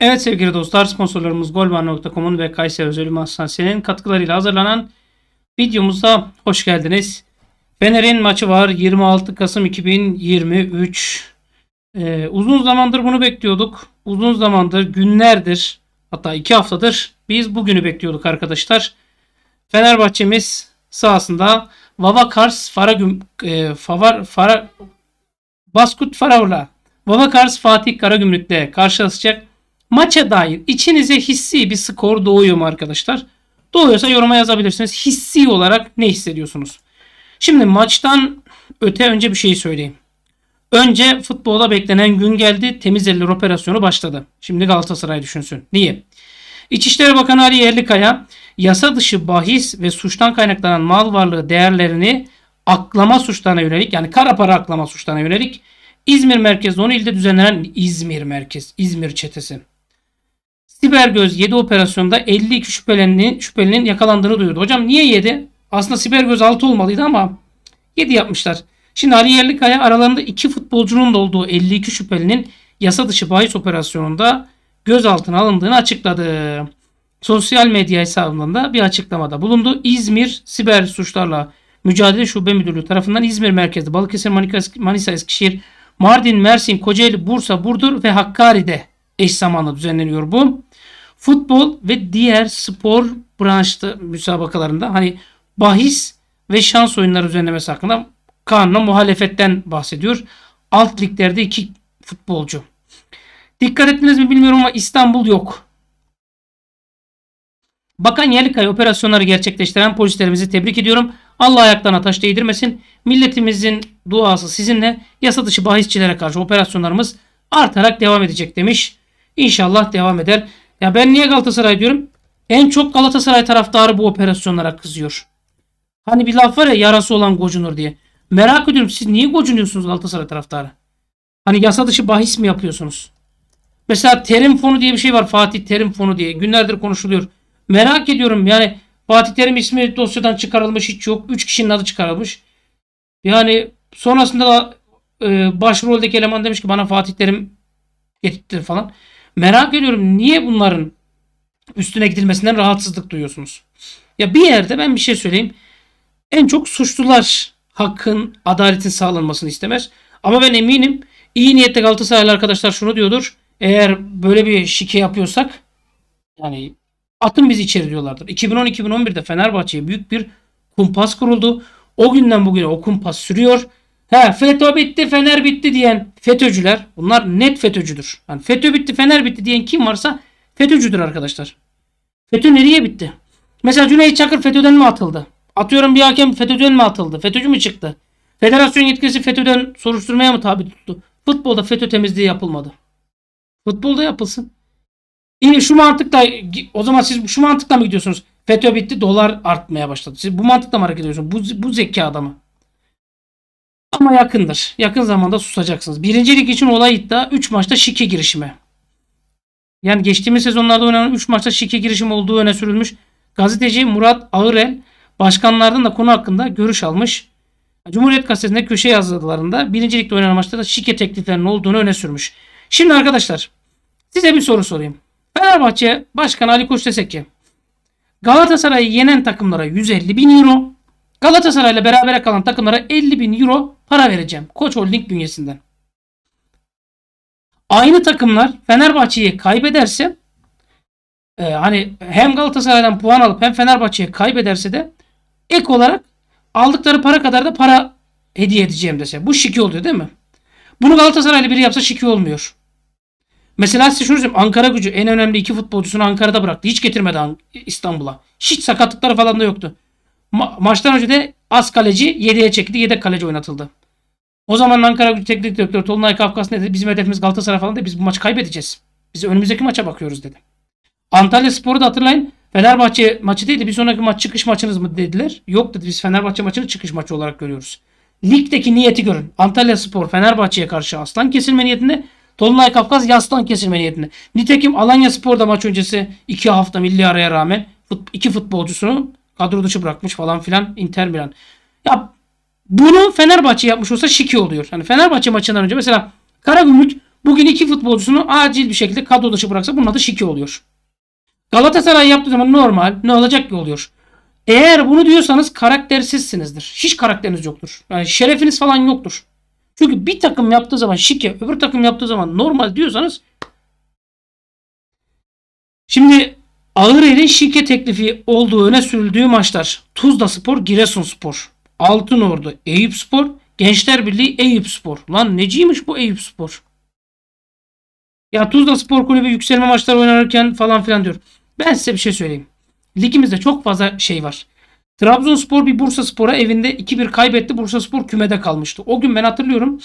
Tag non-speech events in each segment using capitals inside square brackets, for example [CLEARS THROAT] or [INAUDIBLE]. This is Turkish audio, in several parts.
Evet sevgili dostlar sponsorlarımız golban.com'un ve Kayseri Özel Hastanesi'nin katkılarıyla hazırlanan videomuzda hoş geldiniz. Fener'in maçı var 26 Kasım 2023. Ee, uzun zamandır bunu bekliyorduk. Uzun zamandır günlerdir hatta 2 haftadır biz bugünü bekliyorduk arkadaşlar. Fenerbahçe'miz sahasında Vavakars Faragüm, e, Favar, Fara, Baskut Faravla Vavakars Fatih Karagümrük'te karşılaşacak maça dair içinize hissi bir skor doğuyor mu arkadaşlar? Doğuyorsa yoruma yazabilirsiniz. Hissi olarak ne hissediyorsunuz? Şimdi maçtan öte önce bir şey söyleyeyim. Önce futbola beklenen gün geldi. Temiz eller operasyonu başladı. Şimdi Galatasaray düşünsün. Niye? İçişleri Bakanı Ali Yerlikaya yasa dışı bahis ve suçtan kaynaklanan mal varlığı değerlerini aklama suçlarına yönelik yani kara para aklama suçlarına yönelik İzmir merkezli 10 ilde düzenlenen İzmir merkez İzmir çetesi Siber Göz 7 operasyonda 52 şüphelinin, şüphelinin yakalandığını duyurdu. Hocam niye 7? Aslında Siber Göz 6 olmalıydı ama 7 yapmışlar. Şimdi Ali Yerlikaya aralarında 2 futbolcunun da olduğu 52 şüphelinin yasa dışı bahis operasyonunda gözaltına alındığını açıkladı. Sosyal medya hesabından da bir açıklamada bulundu. İzmir Siber Suçlarla Mücadele Şube Müdürlüğü tarafından İzmir merkezi Balıkesir, Manisa, Eskişehir, Mardin, Mersin, Kocaeli, Bursa, Burdur ve Hakkari'de Eş zamanlı düzenleniyor bu. Futbol ve diğer spor branşta müsabakalarında hani bahis ve şans oyunları düzenlemesi hakkında kanuna muhalefetten bahsediyor. Alt liglerde iki futbolcu. Dikkat ettiniz mi bilmiyorum ama İstanbul yok. Bakan Yerlikaya operasyonları gerçekleştiren polislerimizi tebrik ediyorum. Allah ayaklarına taş değdirmesin. Milletimizin duası sizinle yasa dışı bahisçilere karşı operasyonlarımız artarak devam edecek demiş. İnşallah devam eder. Ya ben niye Galatasaray diyorum? En çok Galatasaray taraftarı bu operasyonlara kızıyor. Hani bir laf var ya yarası olan gocunur diye. Merak ediyorum siz niye gocunuyorsunuz Galatasaray taraftarı? Hani yasa dışı bahis mi yapıyorsunuz? Mesela terim fonu diye bir şey var Fatih Terim fonu diye. Günlerdir konuşuluyor. Merak ediyorum yani Fatih Terim ismi dosyadan çıkarılmış hiç yok. 3 kişinin adı çıkarılmış. Yani sonrasında da e, başroldeki eleman demiş ki bana Fatih Terim getirtir falan merak ediyorum niye bunların üstüne gidilmesinden rahatsızlık duyuyorsunuz? Ya bir yerde ben bir şey söyleyeyim. En çok suçlular hakkın, adaletin sağlanmasını istemez. Ama ben eminim iyi niyetli Galatasaraylı arkadaşlar şunu diyordur. Eğer böyle bir şike yapıyorsak yani atın bizi içeri diyorlardır. 2010-2011'de Fenerbahçe'ye büyük bir kumpas kuruldu. O günden bugüne o kumpas sürüyor. He FETÖ bitti Fener bitti diyen FETÖ'cüler bunlar net FETÖ'cüdür. Yani FETÖ bitti Fener bitti diyen kim varsa FETÖ'cüdür arkadaşlar. FETÖ nereye bitti? Mesela Cüneyt Çakır FETÖ'den mi atıldı? Atıyorum bir hakem FETÖ'den mi atıldı? FETÖ'cü mü çıktı? Federasyon yetkisi FETÖ'den soruşturmaya mı tabi tuttu? Futbolda FETÖ temizliği yapılmadı. Futbolda yapılsın. İyi şu mantıkla o zaman siz şu mantıkla mı gidiyorsunuz? FETÖ bitti dolar artmaya başladı. Siz bu mantıkla mı hareket ediyorsunuz? Bu, bu zeka adamı. Ama yakındır. Yakın zamanda susacaksınız. Birincilik için olay iddia 3 maçta şike girişimi. Yani geçtiğimiz sezonlarda oynanan 3 maçta şike girişimi olduğu öne sürülmüş. Gazeteci Murat Ağırel başkanlardan da konu hakkında görüş almış. Cumhuriyet Gazetesi'nde köşe yazılarında birincilikte oynanan maçlarda şike tekliflerinin olduğunu öne sürmüş. Şimdi arkadaşlar size bir soru sorayım. Fenerbahçe Başkanı Ali Koç desek ki Galatasaray'ı yenen takımlara 150 bin euro, Galatasaray'la beraber kalan takımlara 50 bin euro para vereceğim. Koç Holding bünyesinden. Aynı takımlar Fenerbahçe'yi kaybederse e, hani hem Galatasaray'dan puan alıp hem Fenerbahçe'ye kaybederse de ek olarak aldıkları para kadar da para hediye edeceğim dese. Bu şiki oluyor değil mi? Bunu Galatasaraylı biri yapsa şiki olmuyor. Mesela size şunu söyleyeyim. Ankara gücü en önemli iki futbolcusunu Ankara'da bıraktı. Hiç getirmedi İstanbul'a. Hiç sakatlıkları falan da yoktu. Ma maçtan önce de az kaleci 7'ye çekildi. Yedek kaleci oynatıldı. O zaman Ankara Gücü Teknik Direktörü Tolunay Kafkas ne dedi? Bizim hedefimiz Galatasaray falan da biz bu maçı kaybedeceğiz. Biz önümüzdeki maça bakıyoruz dedi. Antalya Spor'u da hatırlayın. Fenerbahçe maçı değil de bir sonraki maç çıkış maçınız mı dediler. Yok dedi biz Fenerbahçe maçını çıkış maçı olarak görüyoruz. Ligdeki niyeti görün. Antalya Spor Fenerbahçe'ye karşı aslan kesilme niyetinde. Tolunay Kafkas yastan kesilme niyetinde. Nitekim Alanya Spor'da maç öncesi 2 hafta milli araya rağmen iki futbolcusunun Kadro dışı bırakmış falan filan Inter Milan. Ya bunu Fenerbahçe yapmış olsa şiki oluyor. Hani Fenerbahçe maçından önce mesela Karagümrük bugün iki futbolcusunu acil bir şekilde kadro dışı bıraksa bunun adı şiki oluyor. Galatasaray yaptığı zaman normal ne olacak ki oluyor. Eğer bunu diyorsanız karaktersizsinizdir. Hiç karakteriniz yoktur. Yani şerefiniz falan yoktur. Çünkü bir takım yaptığı zaman şike, öbür takım yaptığı zaman normal diyorsanız Şimdi Ağır elin şike teklifi olduğu öne sürüldüğü maçlar Tuzla Spor, Giresun Spor, Altın Ordu, Eyüp Spor, Gençler Birliği, Eyüp Spor. Lan neciymiş bu Eyüp Spor? Ya Tuzla Spor Kulübü yükselme maçları oynarken falan filan diyor. Ben size bir şey söyleyeyim. Ligimizde çok fazla şey var. Trabzonspor bir Bursa Spor'a evinde 2-1 kaybetti. Bursa Spor kümede kalmıştı. O gün ben hatırlıyorum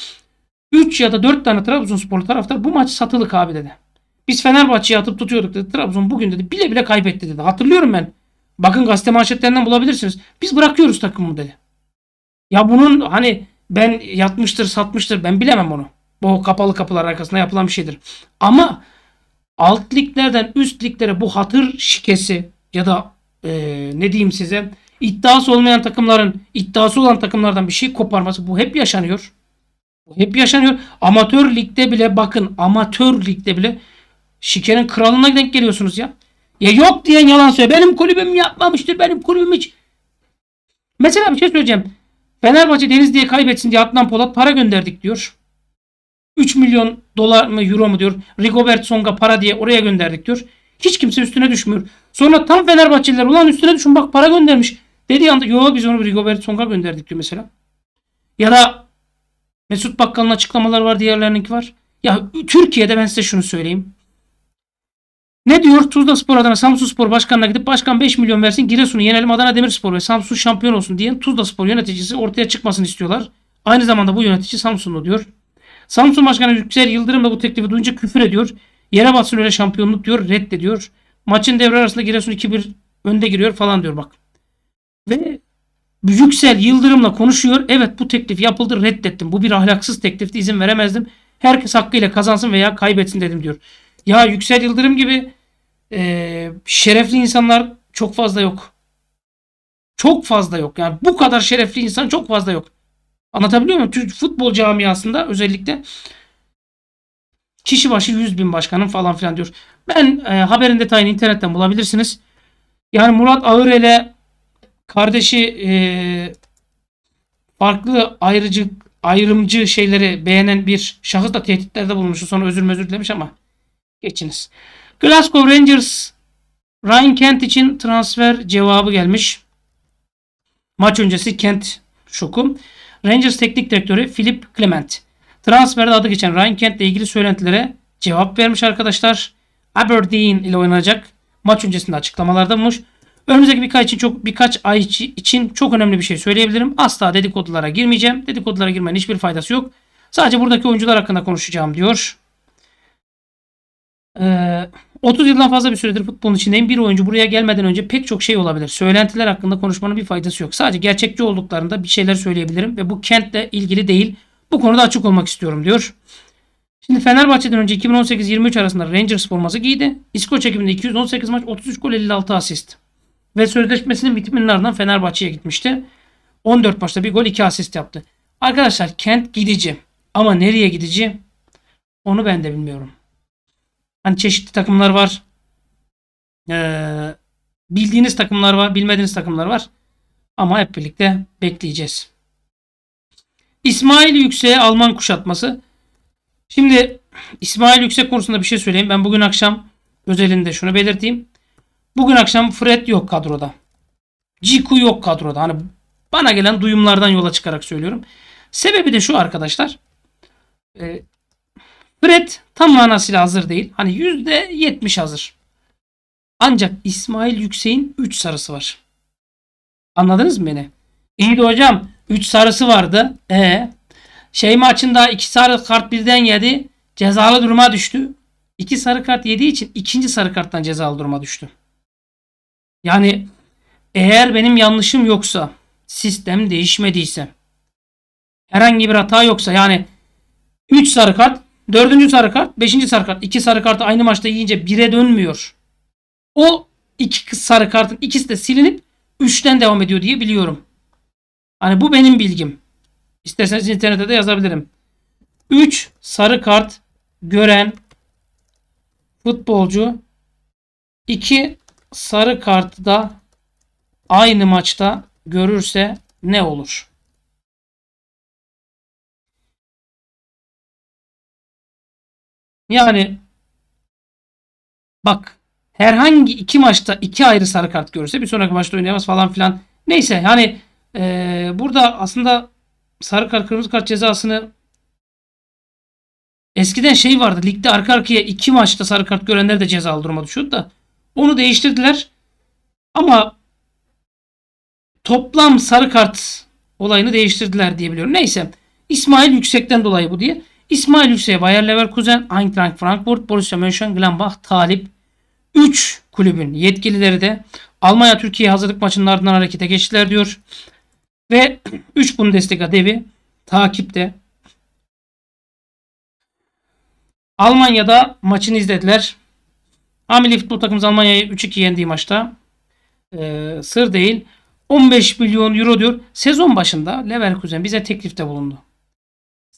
3 ya da 4 tane Trabzonspor taraftar bu maç satılık abi dedi. Biz Fenerbahçe'ye atıp tutuyorduk dedi. Trabzon bugün dedi bile bile kaybetti dedi. Hatırlıyorum ben. Bakın gazete manşetlerinden bulabilirsiniz. Biz bırakıyoruz takımı dedi. Ya bunun hani ben yatmıştır satmıştır ben bilemem onu. Bu kapalı kapılar arkasında yapılan bir şeydir. Ama alt liglerden üst liglere bu hatır şikesi ya da e, ne diyeyim size iddiası olmayan takımların iddiası olan takımlardan bir şey koparması bu hep yaşanıyor. Bu hep yaşanıyor. Amatör ligde bile bakın amatör ligde bile Şikerin kralına denk geliyorsunuz ya. Ya yok diyen yalan söylüyor. Benim kulübüm yapmamıştır. Benim kulübüm hiç. Mesela bir şey söyleyeceğim. Fenerbahçe Deniz diye kaybetsin diye Adnan Polat para gönderdik diyor. 3 milyon dolar mı euro mu diyor. Rigobert Song'a para diye oraya gönderdik diyor. Hiç kimse üstüne düşmüyor. Sonra tam Fenerbahçeliler ulan üstüne düşün bak para göndermiş. Dediği anda yo biz onu Rigobert Song'a gönderdik diyor mesela. Ya da Mesut Bakkal'ın açıklamaları var diğerlerininki var. Ya Türkiye'de ben size şunu söyleyeyim. Ne diyor? Tuzla Spor adına Samsun Spor Başkanı'na gidip başkan 5 milyon versin Giresun'u yenelim Adana Demirspor ve Samsun şampiyon olsun diyen Tuzla Spor yöneticisi ortaya çıkmasını istiyorlar. Aynı zamanda bu yönetici Samsunlu diyor. Samsun Başkanı Yüksel Yıldırım da bu teklifi duyunca küfür ediyor. Yere batsın öyle şampiyonluk diyor reddediyor. Maçın devre arasında Giresun 2-1 önde giriyor falan diyor bak. Ve Yüksel Yıldırım'la konuşuyor. Evet bu teklif yapıldı reddettim. Bu bir ahlaksız teklifti izin veremezdim. Herkes hakkıyla kazansın veya kaybetsin dedim diyor. Ya Yüksel Yıldırım gibi e, şerefli insanlar çok fazla yok. Çok fazla yok. Yani bu kadar şerefli insan çok fazla yok. Anlatabiliyor muyum? Türk futbol camiasında özellikle kişi başı 100 bin başkanım falan filan diyor. Ben e, haberin detayını internetten bulabilirsiniz. Yani Murat Ağırel'e kardeşi e, farklı ayrıcı ayrımcı şeyleri beğenen bir şahıs da tehditlerde bulmuştu. Sonra özür özür dilemiş ama geçiniz. Glasgow Rangers Ryan Kent için transfer cevabı gelmiş. Maç öncesi Kent şoku. Rangers teknik direktörü Philip Clement. Transferde adı geçen Ryan Kent ile ilgili söylentilere cevap vermiş arkadaşlar. Aberdeen ile oynanacak. Maç öncesinde açıklamalarda bulmuş. Önümüzdeki birkaç için çok birkaç ay için çok önemli bir şey söyleyebilirim. Asla dedikodulara girmeyeceğim. Dedikodulara girmenin hiçbir faydası yok. Sadece buradaki oyuncular hakkında konuşacağım diyor. 30 ee, yıldan fazla bir süredir futbolun içindeyim. Bir oyuncu buraya gelmeden önce pek çok şey olabilir. Söylentiler hakkında konuşmanın bir faydası yok. Sadece gerçekçi olduklarında bir şeyler söyleyebilirim ve bu kentle ilgili değil. Bu konuda açık olmak istiyorum diyor. Şimdi Fenerbahçe'den önce 2018-23 arasında Rangers forması giydi. İskoç ekibinde 218 maç 33 gol 56 asist. Ve sözleşmesinin bitiminin ardından Fenerbahçe'ye gitmişti. 14 maçta bir gol 2 asist yaptı. Arkadaşlar Kent gidici. Ama nereye gidici? Onu ben de bilmiyorum. Hani çeşitli takımlar var. Ee, bildiğiniz takımlar var. Bilmediğiniz takımlar var. Ama hep birlikte bekleyeceğiz. İsmail Yüksek'e Alman kuşatması. Şimdi İsmail Yüksek konusunda bir şey söyleyeyim. Ben bugün akşam özelinde şunu belirteyim. Bugün akşam Fred yok kadroda. Ciku yok kadroda. Hani bana gelen duyumlardan yola çıkarak söylüyorum. Sebebi de şu arkadaşlar. E, Fred tam manasıyla hazır değil. Hani %70 hazır. Ancak İsmail Yüksek'in 3 sarısı var. Anladınız mı beni? İyi de hocam 3 sarısı vardı. E şey maçında 2 sarı kart birden yedi. Cezalı duruma düştü. 2 sarı kart yediği için ikinci sarı karttan cezalı duruma düştü. Yani eğer benim yanlışım yoksa, sistem değişmediyse, herhangi bir hata yoksa yani 3 sarı kart Dördüncü sarı kart. Beşinci sarı kart. İki sarı kartı aynı maçta yiyince bire dönmüyor. O iki sarı kartın ikisi de silinip üçten devam ediyor diye biliyorum. Hani bu benim bilgim. İsterseniz internette de yazabilirim. Üç sarı kart gören futbolcu iki sarı kartı da aynı maçta görürse ne olur? Yani bak herhangi iki maçta iki ayrı sarı kart görse bir sonraki maçta oynayamaz falan filan. Neyse hani ee, burada aslında sarı kart kırmızı kart cezasını eskiden şey vardı ligde arka arkaya iki maçta sarı kart görenler de cezalı duruma düşüyordu da onu değiştirdiler. Ama toplam sarı kart olayını değiştirdiler diye biliyorum. Neyse İsmail Yüksek'ten dolayı bu diye. İsmail Hüseyin, Bayer Leverkusen, Eintracht Frankfurt, Borussia Mönchengladbach, Talip 3 kulübün yetkilileri de Almanya Türkiye hazırlık maçının ardından harekete geçtiler diyor. Ve 3 [CLEARS THROAT] Bundesliga devi takipte. Almanya'da maçını izlediler. Ameli futbol takımımız Almanya'yı 3-2 yendiği maçta. Ee, sır değil. 15 milyon euro diyor. Sezon başında Leverkusen bize teklifte bulundu.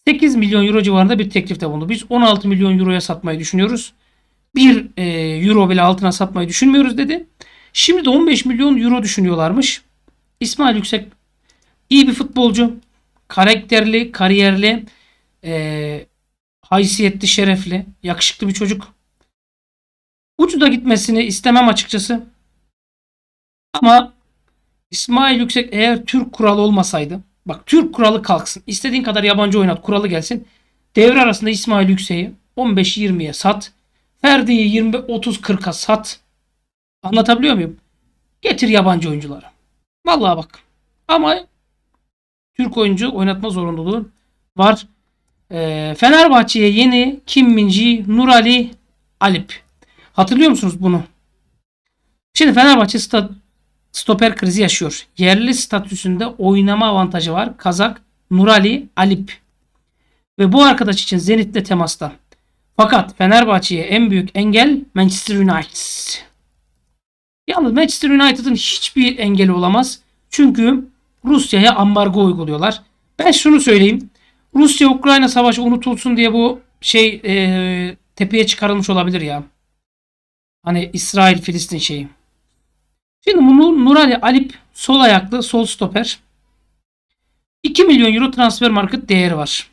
8 milyon euro civarında bir teklifte bulundu. Biz 16 milyon euroya satmayı düşünüyoruz. 1 e, euro bile altına satmayı düşünmüyoruz dedi. Şimdi de 15 milyon euro düşünüyorlarmış. İsmail Yüksek iyi bir futbolcu. Karakterli, kariyerli, e, haysiyetli, şerefli, yakışıklı bir çocuk. Ucuda gitmesini istemem açıkçası. Ama İsmail Yüksek eğer Türk kuralı olmasaydı Bak Türk kuralı kalksın. İstediğin kadar yabancı oynat kuralı gelsin. Devre arasında İsmail Yüksek'i 15-20'ye sat. Ferdi'yi 20-30-40'a sat. Anlatabiliyor muyum? Getir yabancı oyuncuları. Vallahi bak. Ama Türk oyuncu oynatma zorunluluğu var. E, Fenerbahçe'ye yeni Kim Minji, Nurali, Alip. Hatırlıyor musunuz bunu? Şimdi Fenerbahçe stat stoper krizi yaşıyor. Yerli statüsünde oynama avantajı var. Kazak Nurali Alip. Ve bu arkadaş için Zenit'le temasta. Fakat Fenerbahçe'ye en büyük engel Manchester United. Yalnız Manchester United'ın hiçbir engeli olamaz. Çünkü Rusya'ya ambargo uyguluyorlar. Ben şunu söyleyeyim. Rusya-Ukrayna savaşı unutulsun diye bu şey e, tepeye çıkarılmış olabilir ya. Hani İsrail-Filistin şeyi. Şimdi bunu Nurali Alip sol ayaklı sol stoper. 2 milyon euro transfer market değeri var.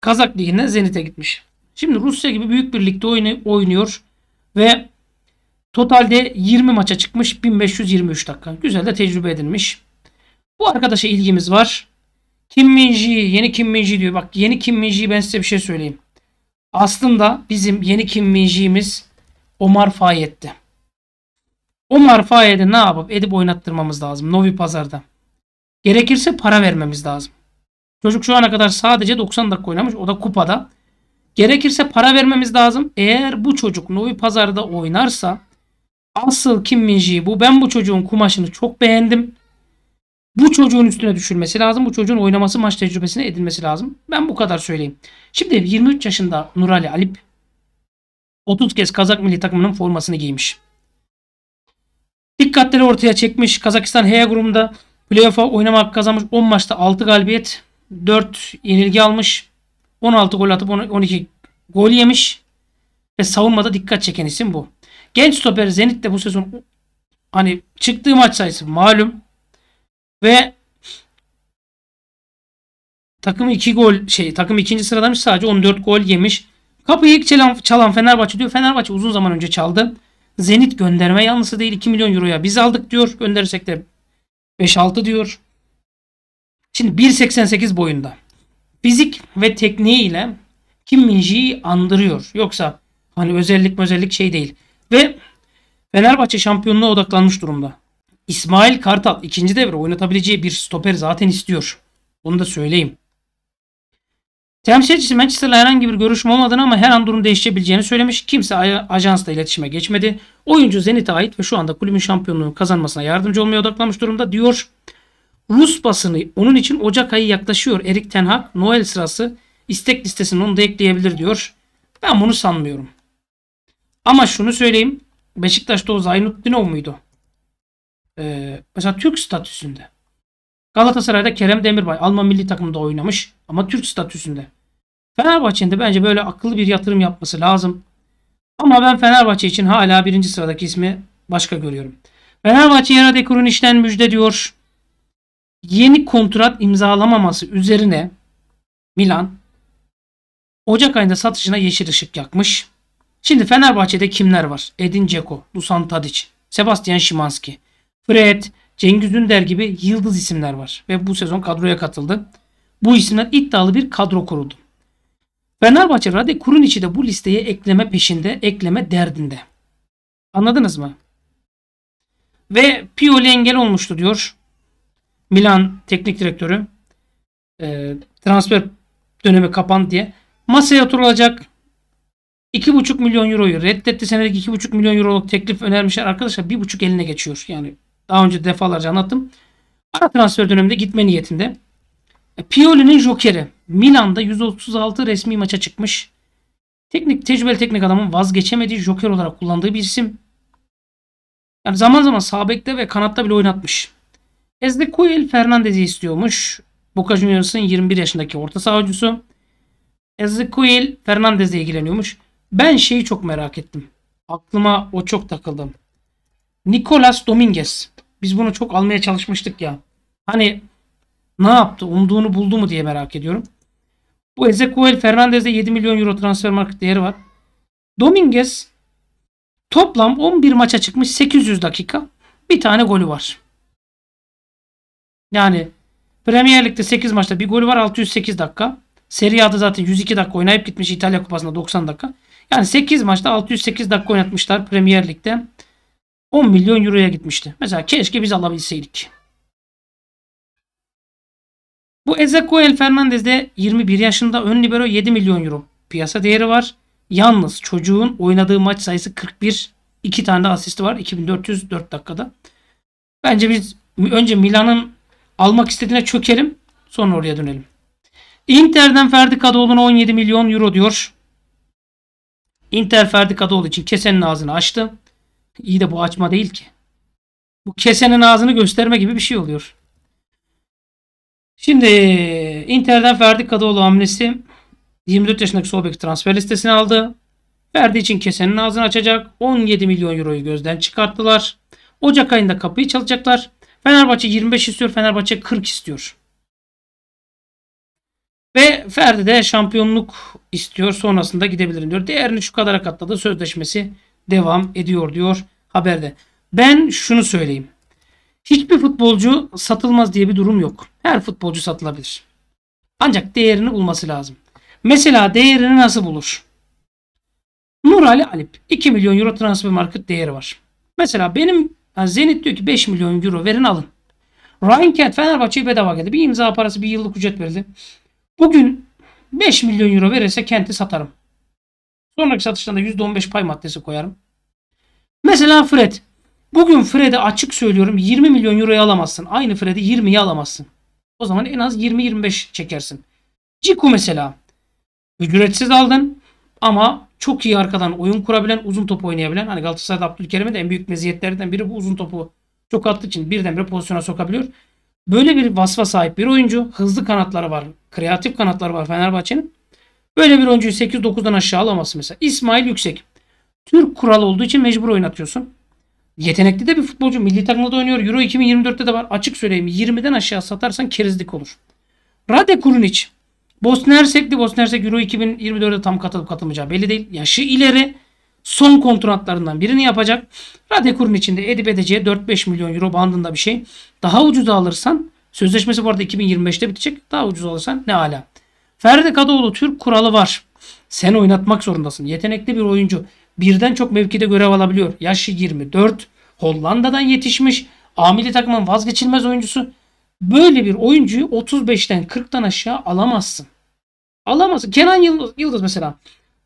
Kazak liginden Zenit'e gitmiş. Şimdi Rusya gibi büyük bir ligde oynuyor ve totalde 20 maça çıkmış 1523 dakika. Güzel de tecrübe edinmiş. Bu arkadaşa ilgimiz var. Kim Minji, yeni Kim Minji diyor. Bak yeni Kim Minji'yi ben size bir şey söyleyeyim. Aslında bizim yeni Kim Minji'miz Omar Fayet'ti. Omar Fayed'i ne yapıp edip oynattırmamız lazım Novi Pazar'da. Gerekirse para vermemiz lazım. Çocuk şu ana kadar sadece 90 dakika oynamış. O da kupada. Gerekirse para vermemiz lazım. Eğer bu çocuk Novi Pazar'da oynarsa asıl Kim Minji bu. Ben bu çocuğun kumaşını çok beğendim. Bu çocuğun üstüne düşülmesi lazım. Bu çocuğun oynaması maç tecrübesine edilmesi lazım. Ben bu kadar söyleyeyim. Şimdi 23 yaşında Nurali Alip 30 kez Kazak milli takımının formasını giymiş. Dikkatleri ortaya çekmiş. Kazakistan H grubunda playoff'a oynama hakkı kazanmış. 10 maçta 6 galibiyet. 4 yenilgi almış. 16 gol atıp 12 gol yemiş. Ve savunmada dikkat çeken isim bu. Genç stoper Zenit de bu sezon hani çıktığı maç sayısı malum. Ve takım 2 gol şey takım 2. sıradamış sadece 14 gol yemiş. Kapıyı ilk çalan, çalan Fenerbahçe diyor. Fenerbahçe uzun zaman önce çaldı. Zenit gönderme yanlısı değil 2 milyon euroya biz aldık diyor. Gönderirsek de 5-6 diyor. Şimdi 1.88 boyunda. Fizik ve tekniği ile Kim Minji'yi andırıyor. Yoksa hani özellik özellik şey değil. Ve Fenerbahçe şampiyonluğa odaklanmış durumda. İsmail Kartal ikinci devre oynatabileceği bir stoper zaten istiyor. Onu da söyleyeyim. Temsilcisi Manchester'la herhangi bir görüşme olmadığını ama her an durum değişebileceğini söylemiş. Kimse ajansla iletişime geçmedi. Oyuncu Zenit'e ait ve şu anda kulübün şampiyonluğunu kazanmasına yardımcı olmaya odaklanmış durumda diyor. Rus basını onun için Ocak ayı yaklaşıyor. Erik Ten Hag Noel sırası istek listesini onu da ekleyebilir diyor. Ben bunu sanmıyorum. Ama şunu söyleyeyim. Beşiktaş'ta o Zaynuddinov muydu? Ee, mesela Türk statüsünde. Galatasaray'da Kerem Demirbay Alman milli takımında oynamış ama Türk statüsünde. Fenerbahçe'nin de bence böyle akıllı bir yatırım yapması lazım. Ama ben Fenerbahçe için hala birinci sıradaki ismi başka görüyorum. Fenerbahçe Yarade işten müjde diyor. Yeni kontrat imzalamaması üzerine Milan Ocak ayında satışına yeşil ışık yakmış. Şimdi Fenerbahçe'de kimler var? Edin Dzeko, Dusan Tadic, Sebastian Szymanski, Fred, Cengiz Ünder gibi yıldız isimler var ve bu sezon kadroya katıldı. Bu isimler iddialı bir kadro kuruldu. Fenerbahçe Rade Kuruniç'i de bu listeye ekleme peşinde, ekleme derdinde. Anladınız mı? Ve Pioli engel olmuştu diyor. Milan teknik direktörü. E, transfer dönemi kapan diye. Masaya oturulacak 2,5 milyon euroyu reddetti. Senelik 2,5 milyon euroluk teklif önermişler. Arkadaşlar 1,5 eline geçiyor. Yani daha önce defalarca anlattım. Ara transfer döneminde gitme niyetinde. E, Pioli'nin jokeri. Milan'da 136 resmi maça çıkmış. Teknik, tecrübeli teknik adamın vazgeçemediği joker olarak kullandığı bir isim. Yani zaman zaman sağ bekte ve kanatta bile oynatmış. Ezdekoyel Fernandez'i istiyormuş. Boca Juniors'ın 21 yaşındaki orta savucusu. Ezequiel Fernandez'le ilgileniyormuş. Ben şeyi çok merak ettim. Aklıma o çok takıldım. Nicolas Dominguez. Biz bunu çok almaya çalışmıştık ya. Hani ne yaptı? Umduğunu buldu mu diye merak ediyorum. Bu Ezequiel Fernandez'de 7 milyon euro transfer market değeri var. Dominguez toplam 11 maça çıkmış 800 dakika. Bir tane golü var. Yani Premier Lig'de 8 maçta bir golü var 608 dakika. Serie A'da zaten 102 dakika oynayıp gitmiş İtalya Kupası'nda 90 dakika. Yani 8 maçta 608 dakika oynatmışlar Premier Lig'de. 10 milyon euroya gitmişti. Mesela keşke biz alabilseydik. Bu Ezequiel Fernandez de 21 yaşında ön libero 7 milyon euro piyasa değeri var. Yalnız çocuğun oynadığı maç sayısı 41. 2 tane de asisti var 2404 dakikada. Bence biz önce Milan'ın almak istediğine çökelim. Sonra oraya dönelim. Inter'den Ferdi Kadıoğlu'na 17 milyon euro diyor. Inter Ferdi Kadıoğlu için kesenin ağzını açtı. İyi de bu açma değil ki. Bu kesenin ağzını gösterme gibi bir şey oluyor. Şimdi Inter'den Ferdi Kadıoğlu hamlesi 24 yaşındaki sol bek transfer listesini aldı. Ferdi için kesenin ağzını açacak. 17 milyon euroyu gözden çıkarttılar. Ocak ayında kapıyı çalacaklar. Fenerbahçe 25 istiyor. Fenerbahçe 40 istiyor. Ve Ferdi de şampiyonluk istiyor. Sonrasında gidebilirim diyor. Değerini şu kadara katladı. Sözleşmesi devam ediyor diyor haberde. Ben şunu söyleyeyim. Hiçbir futbolcu satılmaz diye bir durum yok. Her futbolcu satılabilir. Ancak değerini bulması lazım. Mesela değerini nasıl bulur? Nurali Alip 2 milyon euro transfer market değeri var. Mesela benim yani Zenit diyor ki 5 milyon euro verin alın. Ryan Kent Fenerbahçe'ye bedava geldi. Bir imza parası bir yıllık ücret verdi. Bugün 5 milyon euro verirse Kent'i satarım. Sonraki satıştan da %15 pay maddesi koyarım. Mesela Fred. Bugün Fred'e açık söylüyorum 20 milyon euroya alamazsın. Aynı Fred'i 20'ye alamazsın. O zaman en az 20-25 çekersin. Ciku mesela. Ücretsiz aldın ama çok iyi arkadan oyun kurabilen, uzun top oynayabilen. Hani Galatasaray'da Abdülkerim'in de en büyük meziyetlerden biri bu uzun topu çok attığı için birdenbire pozisyona sokabiliyor. Böyle bir vasfa sahip bir oyuncu. Hızlı kanatları var. Kreatif kanatları var Fenerbahçe'nin. Böyle bir oyuncuyu 8-9'dan aşağı alaması mesela. İsmail Yüksek. Türk kuralı olduğu için mecbur oynatıyorsun. Yetenekli de bir futbolcu. Milli takımda oynuyor. Euro 2024'te de var. Açık söyleyeyim. 20'den aşağı satarsan kerizlik olur. Rade Kurunic. Bosna Hersekli. Bosna Hersek Euro 2024'de tam katılıp katılmayacağı belli değil. Yaşı ileri. Son kontratlarından birini yapacak. Rade Kurinic'in de edip edeceği 4-5 milyon euro bandında bir şey. Daha ucuz alırsan Sözleşmesi bu arada 2025'te bitecek. Daha ucuz alırsan ne ala. Ferdi Kadıoğlu Türk kuralı var. Sen oynatmak zorundasın. Yetenekli bir oyuncu. Birden çok mevkide görev alabiliyor. Yaşı 24. Hollanda'dan yetişmiş. Amili takımın vazgeçilmez oyuncusu. Böyle bir oyuncuyu 35'ten 40'tan aşağı alamazsın. Alamazsın. Kenan Yıldız, Yıldız mesela.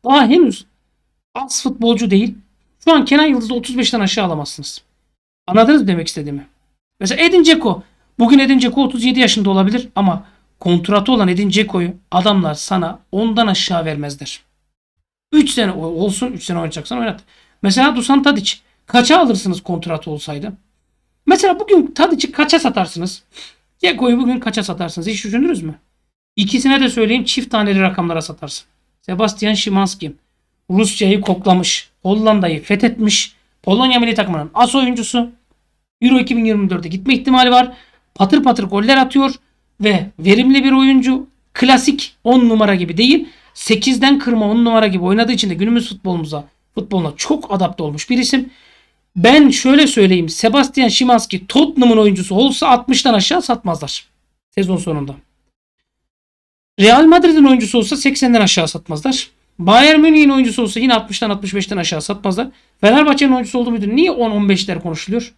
Daha henüz az futbolcu değil. Şu an Kenan Yıldız'ı 35'ten aşağı alamazsınız. Anladınız mı demek istediğimi? Mesela Edin Ceko, Bugün Edin Ceko 37 yaşında olabilir ama kontratı olan Edin Ceko'yu adamlar sana ondan aşağı vermezler. 3 sene olsun 3 sene oynayacaksan oynat. Mesela Dusan Tadic kaça alırsınız kontratı olsaydı? Mesela bugün Tadic'i kaça satarsınız? Ceko'yu bugün kaça satarsınız? Hiç düşünürüz mü? İkisine de söyleyeyim çift taneli rakamlara satarsın. Sebastian Szymanski Rusya'yı koklamış, Hollanda'yı fethetmiş, Polonya milli takımının as oyuncusu. Euro 2024'e gitme ihtimali var. Patır patır goller atıyor ve verimli bir oyuncu. Klasik 10 numara gibi değil. 8'den kırma 10 numara gibi oynadığı için de günümüz futbolumuza futboluna çok adapte olmuş bir isim. Ben şöyle söyleyeyim. Sebastian Szymanski Tottenham'ın oyuncusu olsa 60'tan aşağı satmazlar. Sezon sonunda. Real Madrid'in oyuncusu olsa 80'den aşağı satmazlar. Bayern Münih'in oyuncusu olsa yine 60'tan 65'ten aşağı satmazlar. Fenerbahçe'nin oyuncusu oldu muydu? Niye 10-15'ler konuşuluyor?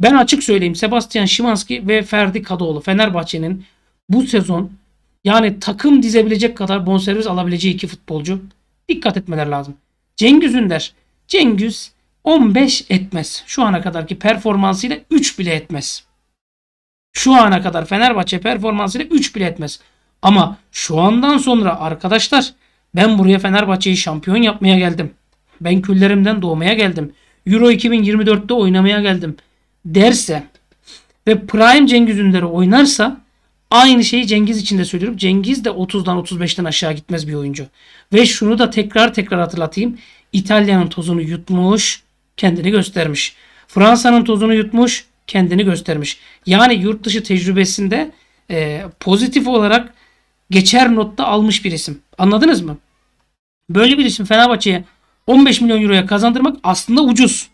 Ben açık söyleyeyim Sebastian Şimanski ve Ferdi Kadıoğlu Fenerbahçe'nin bu sezon yani takım dizebilecek kadar bonservis alabileceği iki futbolcu. Dikkat etmeler lazım. Cengiz Ünder. Cengiz 15 etmez. Şu ana kadarki performansıyla 3 bile etmez. Şu ana kadar Fenerbahçe performansıyla 3 bile etmez. Ama şu andan sonra arkadaşlar ben buraya Fenerbahçe'yi şampiyon yapmaya geldim. Ben küllerimden doğmaya geldim. Euro 2024'te oynamaya geldim derse ve prime Cengiz Ünder'i oynarsa aynı şeyi Cengiz için de söylüyorum. Cengiz de 30'dan 35'ten aşağı gitmez bir oyuncu. Ve şunu da tekrar tekrar hatırlatayım. İtalya'nın tozunu yutmuş, kendini göstermiş. Fransa'nın tozunu yutmuş, kendini göstermiş. Yani yurt dışı tecrübesinde e, pozitif olarak geçer notta almış bir isim. Anladınız mı? Böyle bir isim Fenerbahçe'ye 15 milyon euroya kazandırmak aslında ucuz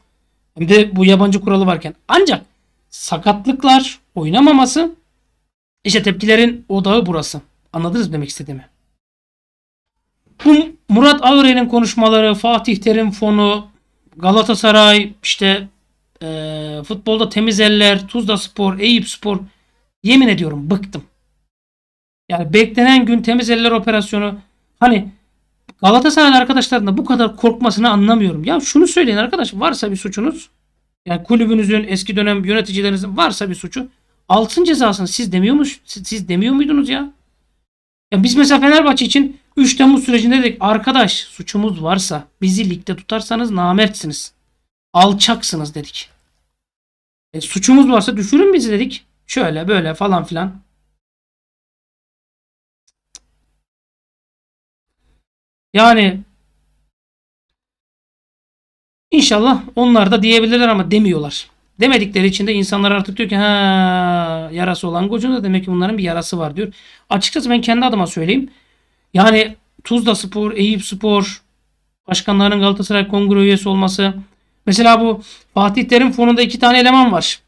hem de bu yabancı kuralı varken. Ancak sakatlıklar, oynamaması işte tepkilerin odağı burası. Anladınız mı demek istediğimi? Bu Murat Avrel'in konuşmaları, Fatih Terim fonu, Galatasaray, işte e, futbolda temiz eller, Tuzla Spor, Eyüp Spor. Yemin ediyorum bıktım. Yani beklenen gün temiz eller operasyonu. Hani Galatasaraylı arkadaşların bu kadar korkmasını anlamıyorum. Ya şunu söyleyin arkadaş varsa bir suçunuz yani kulübünüzün eski dönem yöneticilerinizin varsa bir suçu altın cezasını siz demiyormuş siz, siz demiyor muydunuz ya? Ya biz mesela Fenerbahçe için 3 Temmuz sürecinde dedik arkadaş suçumuz varsa bizi ligde tutarsanız namertsiniz. Alçaksınız dedik. E, suçumuz varsa düşürün bizi dedik. Şöyle böyle falan filan. Yani inşallah onlar da diyebilirler ama demiyorlar. Demedikleri için de insanlar artık diyor ki ha yarası olan gocunda demek ki bunların bir yarası var diyor. Açıkçası ben kendi adıma söyleyeyim. Yani Tuzla Spor, Eyüp Spor, başkanlarının Galatasaray Kongre üyesi olması. Mesela bu Fatih Terim fonunda iki tane eleman var.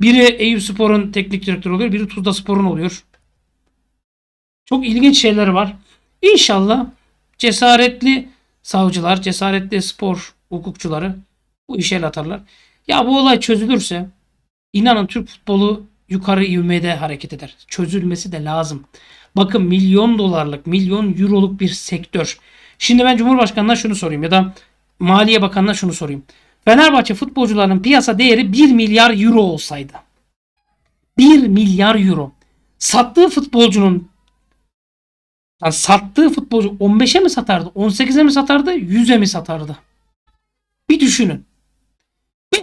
Biri Eyüp Spor'un teknik direktörü oluyor. Biri Tuzla Spor'un oluyor. Çok ilginç şeyler var. İnşallah cesaretli savcılar, cesaretli spor hukukçuları bu işe el atarlar. Ya bu olay çözülürse inanın Türk futbolu yukarı ivmede hareket eder. Çözülmesi de lazım. Bakın milyon dolarlık, milyon euroluk bir sektör. Şimdi ben Cumhurbaşkanı'na şunu sorayım ya da Maliye Bakanı'na şunu sorayım. Fenerbahçe futbolcularının piyasa değeri 1 milyar euro olsaydı. 1 milyar euro. Sattığı futbolcunun yani sattığı futbolcu 15'e mi satardı? 18'e mi satardı? 100'e mi satardı? Bir düşünün.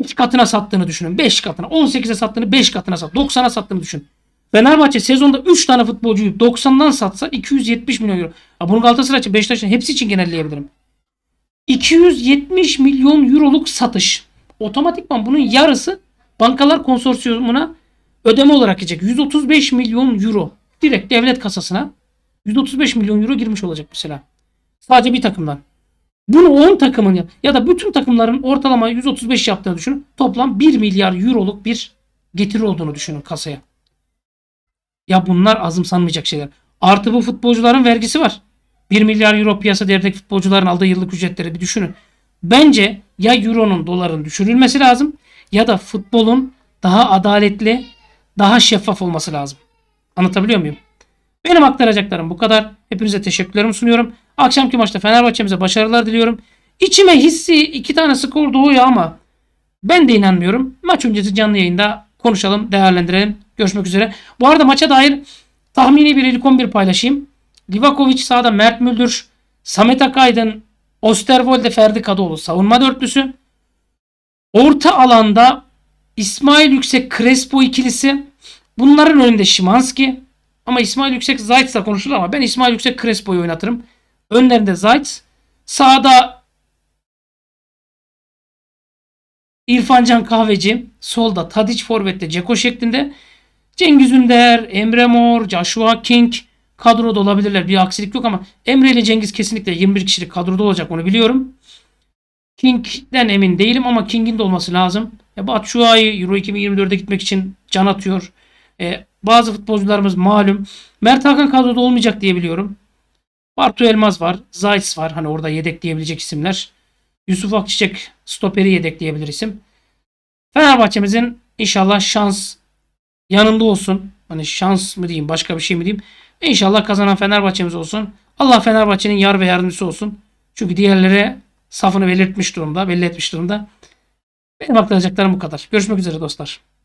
5 katına sattığını düşünün. 5 katına. 18'e sattığını 5 katına sat. 90'a sattığını düşün. Fenerbahçe sezonda 3 tane futbolcuyu 90'dan satsa 270 milyon euro. Ya bunu Galatasaray için, Beşiktaş hepsi için genelleyebilirim. 270 milyon euroluk satış. Otomatikman bunun yarısı bankalar konsorsiyumuna ödeme olarak gidecek. 135 milyon euro direkt devlet kasasına 135 milyon euro girmiş olacak mesela. Sadece bir takımdan. Bunu 10 takımın ya da bütün takımların ortalama 135 yaptığını düşünün. Toplam 1 milyar euroluk bir getiri olduğunu düşünün kasaya. Ya bunlar azımsanmayacak şeyler. Artı bu futbolcuların vergisi var. 1 milyar euro piyasa değerdeki futbolcuların aldığı yıllık ücretleri bir düşünün. Bence ya euronun doların düşürülmesi lazım ya da futbolun daha adaletli, daha şeffaf olması lazım. Anlatabiliyor muyum? Benim aktaracaklarım bu kadar. Hepinize teşekkürlerimi sunuyorum. Akşamki maçta Fenerbahçe'mize başarılar diliyorum. İçime hissi iki tane skor doğuyor ama ben de inanmıyorum. Maç öncesi canlı yayında konuşalım, değerlendirelim. Görüşmek üzere. Bu arada maça dair tahmini bir ilk 11 paylaşayım. Livakovic sağda Mert Müldür, Samet Akaydın, Osterwolde, Ferdi Kadıoğlu savunma dörtlüsü. Orta alanda İsmail Yüksek Crespo ikilisi. Bunların önünde Şimanski. Ama İsmail Yüksek Zayt'sa konuşulur ama ben İsmail Yüksek Crespo'yu oynatırım. Önlerinde Zayt. Sağda İrfancan Kahveci. Solda Tadic Forvet'te Ceko şeklinde. Cengiz Ünder, Emre Mor, Joshua King kadroda olabilirler. Bir aksilik yok ama Emre ile Cengiz kesinlikle 21 kişilik kadroda olacak onu biliyorum. King'den emin değilim ama King'in de olması lazım. Ya Batshuayi Euro 2024'e gitmek için can atıyor. E, bazı futbolcularımız malum. Mert Hakan kadroda olmayacak diyebiliyorum. Bartu Elmaz var. Zayis var. Hani orada yedek diyebilecek isimler. Yusuf Akçiçek stoperi yedek diyebilir isim. Fenerbahçemizin inşallah şans yanında olsun. Hani şans mı diyeyim başka bir şey mi diyeyim. İnşallah kazanan Fenerbahçemiz olsun. Allah Fenerbahçe'nin yar ve yardımcısı olsun. Çünkü diğerlere safını belirtmiş durumda, belli etmiş durumda. Benim aktaracaklarım bu kadar. Görüşmek üzere dostlar.